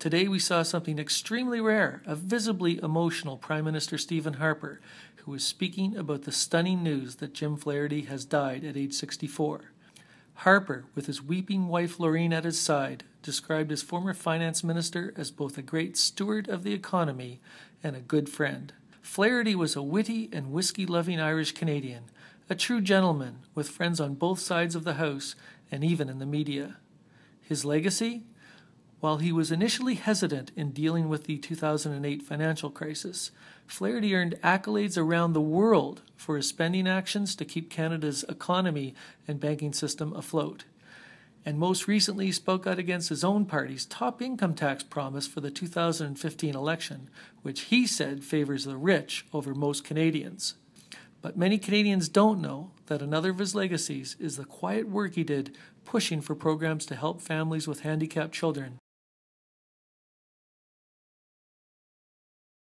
Today we saw something extremely rare a visibly emotional Prime Minister Stephen Harper, who was speaking about the stunning news that Jim Flaherty has died at age 64. Harper, with his weeping wife Lorraine at his side, described his former finance minister as both a great steward of the economy and a good friend. Flaherty was a witty and whiskey loving Irish Canadian, a true gentleman, with friends on both sides of the house and even in the media. His legacy? While he was initially hesitant in dealing with the 2008 financial crisis, Flaherty earned accolades around the world for his spending actions to keep Canada's economy and banking system afloat. And most recently, he spoke out against his own party's top income tax promise for the 2015 election, which he said favors the rich over most Canadians. But many Canadians don't know that another of his legacies is the quiet work he did pushing for programs to help families with handicapped children